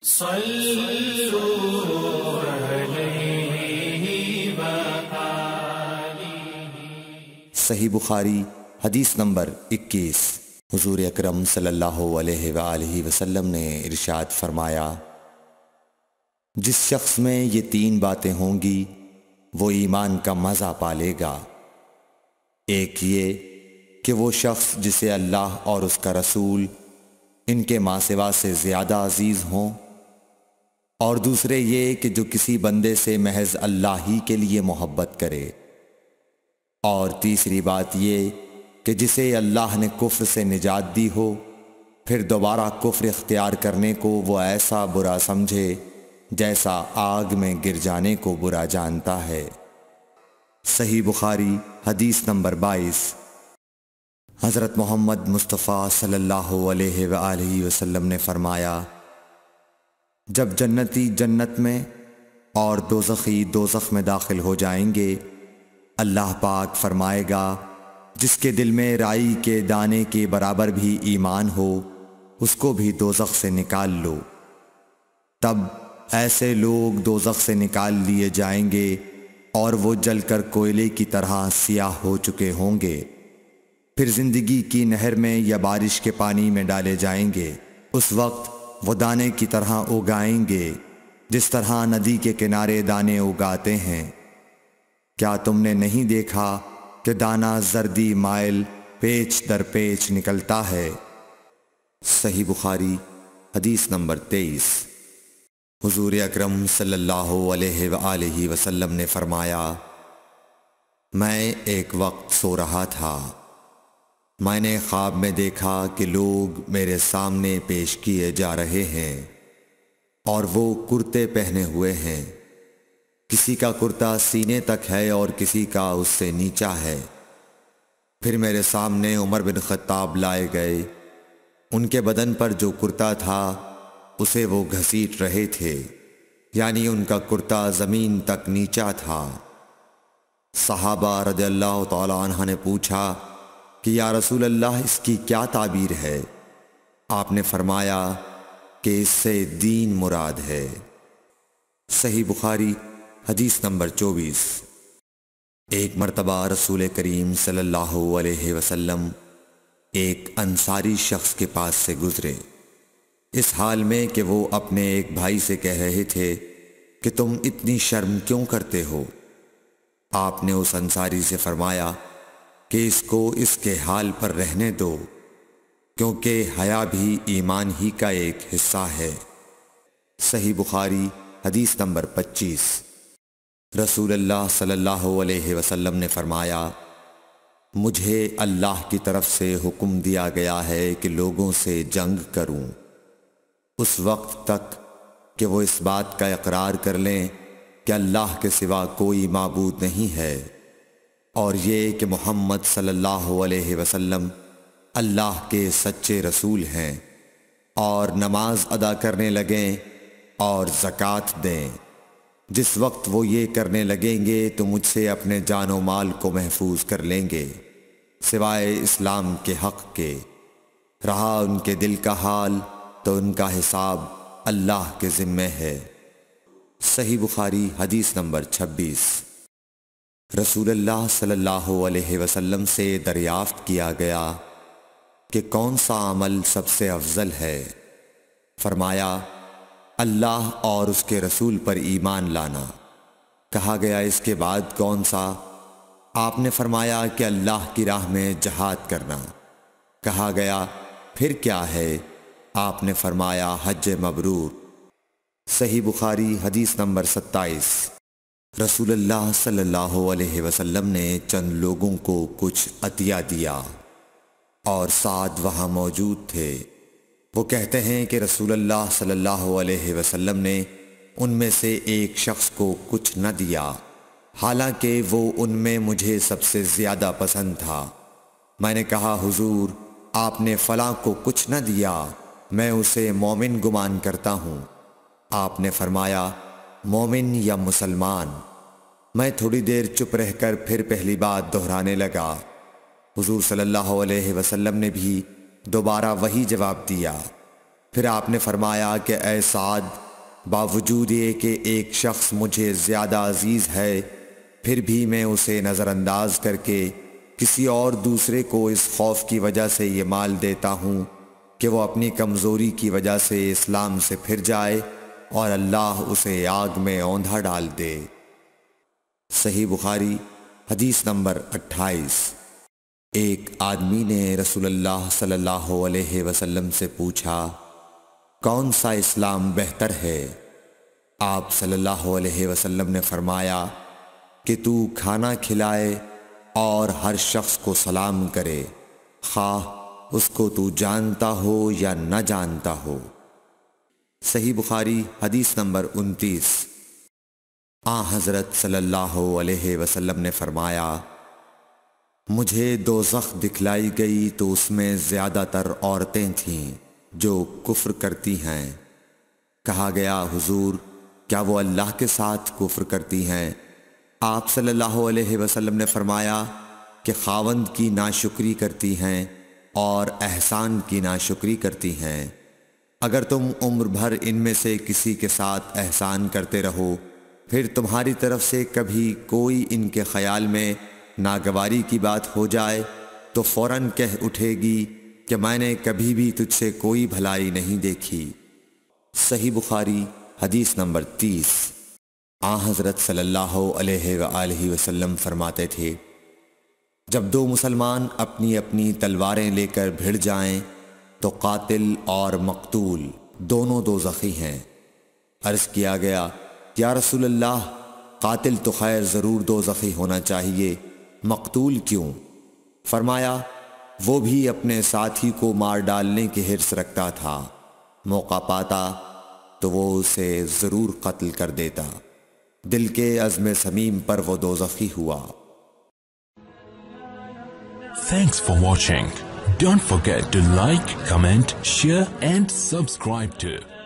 सही बुखारी हदीस नंबर 21 हजूर अकरम सल्लल्लाहु अलैहि वसल्लम ने इरशाद फरमाया जिस शख्स में ये तीन बातें होंगी वो ईमान का मज़ा पा लेगा एक ये कि वो शख्स जिसे अल्लाह और उसका रसूल इनके माँ सेवा से ज़्यादा अजीज़ हों और दूसरे ये कि जो किसी बंदे से महज अल्लाह ही के लिए मोहब्बत करे और तीसरी बात ये कि जिसे अल्लाह ने कुफ्र से निजात दी हो फिर दोबारा कुफ्र इख्तियार करने को वो ऐसा बुरा समझे जैसा आग में गिर जाने को बुरा जानता है सही बुखारी हदीस नंबर बाईस हज़रत मोहम्मद मुस्तफ़ा सल्लल्लाहु अलैहि वसल्लम ने फरमाया जब जन्नती जन्नत में और दोजखी दोजख में दाखिल हो जाएंगे अल्लाह पाक फरमाएगा जिसके दिल में राई के दाने के बराबर भी ईमान हो उसको भी दोजख से निकाल लो तब ऐसे लोग दोजख से निकाल लिए जाएंगे और वो जलकर कोयले की तरह सियाह हो चुके होंगे फिर जिंदगी की नहर में या बारिश के पानी में डाले जाएंगे उस वक्त वो दाने की तरह उगाएंगे जिस तरह नदी के किनारे दाने उगाते हैं क्या तुमने नहीं देखा कि दाना जर्दी माइल पेच दर पेच निकलता है सही बुखारी हदीस नंबर तेईस हजूर अक्रम सल्लल्लाहु वसलम ने फरमाया मैं एक वक्त सो रहा था मैंने ख्वाब में देखा कि लोग मेरे सामने पेश किए जा रहे हैं और वो कुर्ते पहने हुए हैं किसी का कुर्ता सीने तक है और किसी का उससे नीचा है फिर मेरे सामने उमर बिन खत्ताब लाए गए उनके बदन पर जो कुर्ता था उसे वो घसीट रहे थे यानी उनका कुर्ता ज़मीन तक नीचा था सहाबा रज अल्लाह तला ने पूछा कि या रसूल अल्लाह इसकी क्या ताबीर है आपने फरमाया कि इससे दीन मुराद है सही बुखारी हदीस नंबर चौबीस एक मरतबा रसूल करीम सल्लल्लाहु अलैहि वसल्लम एक अंसारी शख्स के पास से गुज़रे इस हाल में कि वो अपने एक भाई से कह रहे थे कि तुम इतनी शर्म क्यों करते हो आपने उस अंसारी से फरमाया कि इसको इसके हाल पर रहने दो क्योंकि हया भी ईमान ही का एक हिस्सा है सही बुखारी हदीस नंबर 25 रसूल अल्लाह सल्लल्लाहु अलैहि वसल्लम ने फरमाया मुझे अल्लाह की तरफ से हुक्म दिया गया है कि लोगों से जंग करूं उस वक्त तक कि वो इस बात का इकरार कर लें कि अल्लाह के सिवा कोई मबूद नहीं है और ये कि मोहम्मद सल्लल्लाहु अलैहि वसल्लम अल्लाह के सच्चे रसूल हैं और नमाज अदा करने लगें और ज़क़़त दें जिस वक्त वो ये करने लगेंगे तो मुझसे अपने जानो माल को महफूज कर लेंगे सिवाय इस्लाम के हक के रहा उनके दिल का हाल तो उनका हिसाब अल्लाह के ज़िम्मे है सही बुखारी हदीस नंबर छब्बीस रसूल सल्लल्लाहु अलैहि वसल्लम से दरियाफ्त किया गया कि कौन सा अमल सबसे अफजल है फरमाया अल्लाह और उसके रसूल पर ईमान लाना कहा गया इसके बाद कौन सा आपने फरमाया कि अल्लाह की राह में जहाद करना कहा गया फिर क्या है आपने फरमाया हज मबरूर सही बुखारी हदीस नंबर सत्ताईस रसूलुल्लाह सल्लल्लाहु ने चंद लोगों को कुछ अतिया दिया और साथ वहाँ मौजूद थे वो कहते हैं कि रसूलुल्लाह सल्लल्लाहु अलैहि ने उनमें से एक शख्स को कुछ न दिया हालांकि वो उनमें मुझे सबसे ज़्यादा पसंद था मैंने कहा हुजूर आपने फ़लाँ को कुछ न दिया मैं उसे मोमिन गुमान करता हूँ आपने फरमाया मोमिन या मुसलमान मैं थोड़ी देर चुप रहकर फिर पहली बात दोहराने लगा हुजूर सल्लल्लाहु अलैहि वसल्लम ने भी दोबारा वही जवाब दिया फिर आपने फरमाया कि ए साद बावजूद ये कि एक शख्स मुझे ज़्यादा अजीज़ है फिर भी मैं उसे नज़रअंदाज करके किसी और दूसरे को इस खौफ की वजह से ये माल देता हूँ कि वो अपनी कमज़ोरी की वजह से इस्लाम से फिर जाए और अल्लाह उसे आग में औंधा डाल दे सही बुखारी हदीस नंबर 28 एक आदमी ने रसूलुल्लाह सल्लल्लाहु अलैहि वसल्लम से पूछा कौन सा इस्लाम बेहतर है आप सल्लल्लाहु अलैहि वसल्लम ने फरमाया कि तू खाना खिलाए और हर शख्स को सलाम करे खा उसको तू जानता हो या न जानता हो सही बुखारी हदीस नंबर उनतीस आ हज़रत सल्लल्लाहु अलैहि वसल्लम ने फरमाया मुझे दो जख्त दिखलाई गई तो उसमें ज़्यादातर औरतें थीं जो कुफ्र करती हैं कहा गया हुजूर क्या वो अल्लाह के साथ कुफ्र करती हैं आप सल्लल्लाहु अलैहि वसल्लम ने फरमाया कि खावंद की नाशुक्री करती हैं और एहसान की नाशुक्री करती हैं अगर तुम उम्र भर इनमें से किसी के साथ एहसान करते रहो फिर तुम्हारी तरफ से कभी कोई इनके ख्याल में नागवारी की बात हो जाए तो फ़ौर कह उठेगी कि मैंने कभी भी तुझसे कोई भलाई नहीं देखी सही बुखारी हदीस नंबर तीस आ हज़रत सल्लल्लाहु अलैहि वसल्लम फरमाते थे जब दो मुसलमान अपनी अपनी तलवारें लेकर भिड़ जाएं तो कातिल और मकतूल दोनों दो जख़ी हैं अर्ज़ किया गया या रसूल कातिल तो खैर ज़रूर दो जख़ी होना चाहिए मकतूल क्यों फरमाया वो भी अपने साथी को मार डालने की हिरस रखता था मौका पाता तो वो उसे ज़रूर कत्ल कर देता दिल के अज़म समीम पर वो दो जख़ी हुआ Thanks for watching. Don't forget to like, comment, share and subscribe to